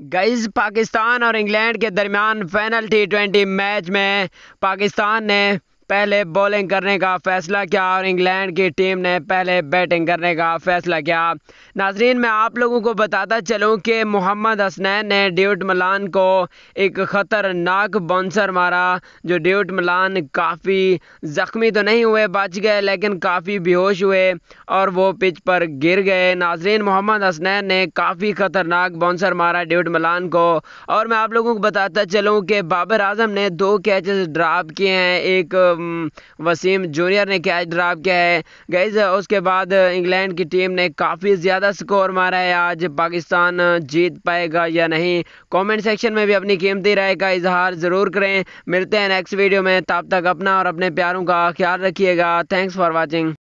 guys Pakistan और England के दरमियान फाइनल टी ट्वेंटी मैच में पाकिस्तान ने पहले बॉलिंग करने का फैसला किया और इंग्लैंड की टीम ने पहले बैटिंग करने का फैसला किया नाजरीन मैं आप लोगों को बताता चलूँ कि मोहम्मद हसनैन ने ड्यूट मलान को एक ख़तरनाक बाउंसर मारा जो ड्यूट मलान काफ़ी ज़ख्मी तो नहीं हुए बच गए लेकिन काफ़ी बेहोश हुए और वो पिच पर गिर गए नाजरीन मोहम्मद हसनैन ने काफ़ी ख़तरनाक बाउंसर मारा ड्यूट मलान को और मैं आप लोगों को बताता चलूँ कि बाबर आजम ने दो कैचेस ड्राप किए हैं एक वसीम जूनियर ने कैच ड्राप किया है गैज उसके बाद इंग्लैंड की टीम ने काफ़ी ज़्यादा स्कोर मारा है आज पाकिस्तान जीत पाएगा या नहीं कमेंट सेक्शन में भी अपनी कीमती राय का इजहार ज़रूर करें मिलते हैं नेक्स्ट वीडियो में तब तक अपना और अपने प्यारों का ख्याल रखिएगा थैंक्स फॉर वॉचिंग